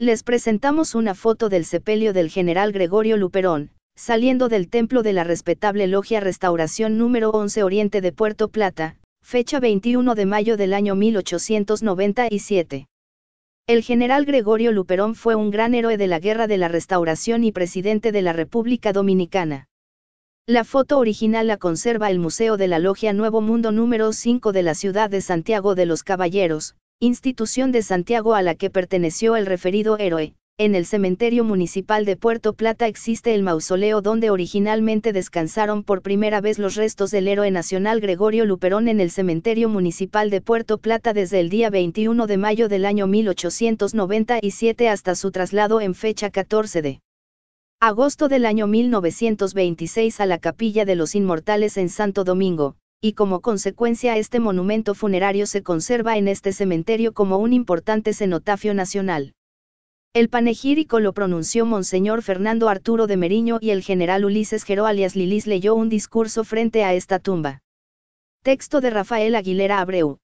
Les presentamos una foto del sepelio del general Gregorio Luperón, saliendo del templo de la respetable logia Restauración número 11 Oriente de Puerto Plata, fecha 21 de mayo del año 1897. El general Gregorio Luperón fue un gran héroe de la Guerra de la Restauración y presidente de la República Dominicana. La foto original la conserva el Museo de la Logia Nuevo Mundo número 5 de la ciudad de Santiago de los Caballeros, institución de Santiago a la que perteneció el referido héroe. En el cementerio municipal de Puerto Plata existe el mausoleo donde originalmente descansaron por primera vez los restos del héroe nacional Gregorio Luperón en el cementerio municipal de Puerto Plata desde el día 21 de mayo del año 1897 hasta su traslado en fecha 14 de agosto del año 1926 a la Capilla de los Inmortales en Santo Domingo, y como consecuencia este monumento funerario se conserva en este cementerio como un importante cenotafio nacional. El panegírico lo pronunció Monseñor Fernando Arturo de Meriño y el general Ulises Geró alias Lilis leyó un discurso frente a esta tumba. Texto de Rafael Aguilera Abreu.